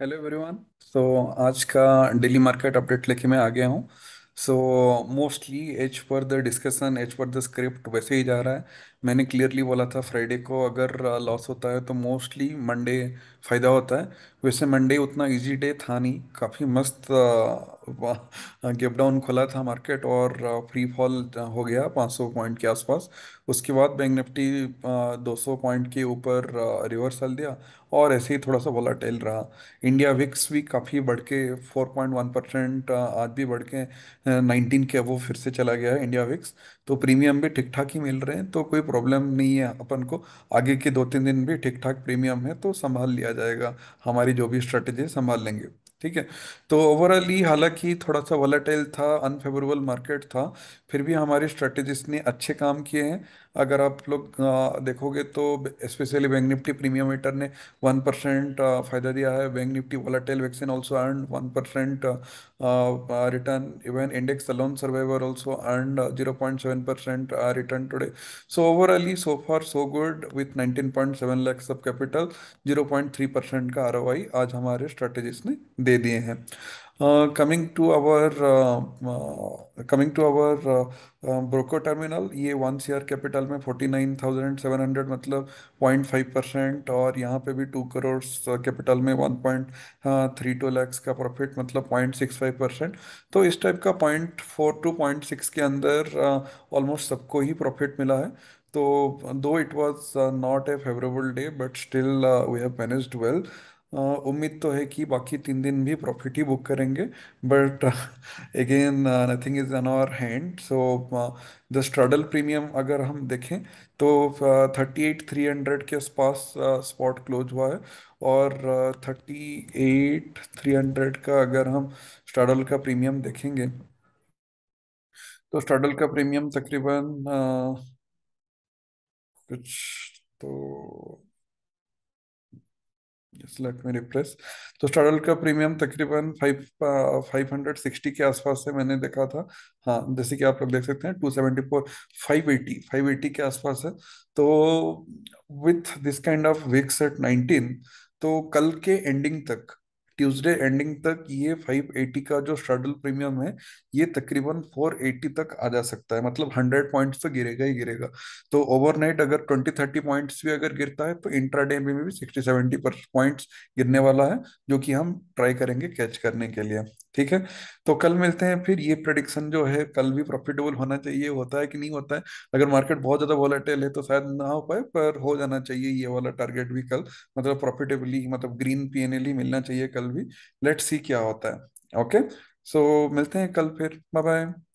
Hello everyone so आज का daily market update लेके मैं आ गया हूँ so mostly as per the discussion as per the script वैसे ही जा रहा है मैंने क्लियरली बोला था फ्राइडे को अगर लॉस uh, होता है तो मोस्टली मंडे फ़ायदा होता है वैसे मंडे उतना इजी डे था नहीं काफ़ी मस्त गिप डाउन खुला था मार्केट और फ्री फॉल हो गया 500 पॉइंट के आसपास उसके बाद बैंक निफ्टी 200 पॉइंट के ऊपर रिवर्सल दिया और ऐसे ही थोड़ा सा टेल रहा इंडिया विक्स भी काफ़ी बढ़ के फोर पॉइंट वन परसेंट आज भी बढ़ के नाइनटीन के वो फिर से चला गया है इंडिया विक्स तो प्रीमियम भी ठीक ठाक ही मिल रहे हैं तो कोई प्रॉब्लम नहीं है अपन को आगे के दो तीन दिन भी ठीक ठाक प्रीमियम है तो संभाल लिया जाएगा हमारी हमारी जो भी स्ट्रेटेजी संभाल लेंगे ठीक है तो ओवरऑली हालांकि थोड़ा सा वॉलेटाइल था अनफेवरेबल मार्केट था फिर भी हमारे स्ट्रेटेजिस्ट ने अच्छे काम किए हैं अगर आप लोग देखोगे तो specially bank Nifty premium meter ने वन परसेंट फायदा दिया है bank Nifty volatile vaccine also earn one percent return even index alone survivor also earn zero point seven percent return today so overall so far so good with nineteen point seven lakhs of capital zero point three percent का आर आज हमारे strategist ने दे दे दिए हैं coming to our coming to our ब्रोको terminal ये वन सीआर कैपिटल में forty nine thousand seven hundred मतलब पॉइंट फाइव परसेंट और यहाँ पे भी टू करोड़ कैपिटल में one point three two lakhs का प्रॉफिट मतलब पॉइंट सिक्स फाइव परसेंट तो इस टाइप का point four two point six के अंदर ऑलमोस्ट uh, सबको ही प्रॉफिट मिला है तो दो it was not a favourable day but still we have managed well उम्मीद तो है कि बाकी तीन दिन भी प्रॉफिट ही बुक करेंगे but again nothing is on our hand so the straddle premium अगर हम देखें तो थर्टी एट थ्री हंड्रेड के आसपास स्पॉट क्लोज हुआ है और थर्टी एट थ्री हंड्रेड का अगर हम स्ट्रडल का प्रीमियम देखेंगे तो स्ट्रडल का प्रीमियम तकरीबन uh, कुछ तो लेट मी रिप्रेस तो स्टार्टल का प्रीमियम तकरीबन फाइव फाइव हंड्रेड सिक्सटी के आसपास से मैंने देखा था हाँ जैसे कि आप लोग देख सकते हैं two seventy four five eighty five eighty के आसपास है तो with this kind of VIX at nineteen तो कल के एंडिंग तक ट्यूसडे एंडिंग तक ये 580 का जो शेड्यूल प्रीमियम है ये तकरीबन 480 तक आ जा सकता है मतलब 100 पॉइंट्स तो गिरेगा ही गिरेगा तो ओवरनाइट अगर 20 30 पॉइंट्स भी अगर गिरता है तो इंट्राडे में भी 60 70 पर पॉइंट्स गिरने वाला है जो कि हम ट्राई करेंगे कैच करने के लिए ठीक है तो कल मिलते हैं फिर ये प्रडिक्शन जो है कल भी प्रॉफिटेबल होना चाहिए होता है कि नहीं होता है अगर मार्केट बहुत ज्यादा वॉलेटेल है तो शायद ना हो पाए पर हो जाना चाहिए ये वाला टारगेट भी कल मतलब प्रॉफिटेबली मतलब ग्रीन पीएनएल ही मिलना चाहिए कल विल बी सी क्या होता है ओके okay? सो so, मिलते हैं कल फिर बाय बाय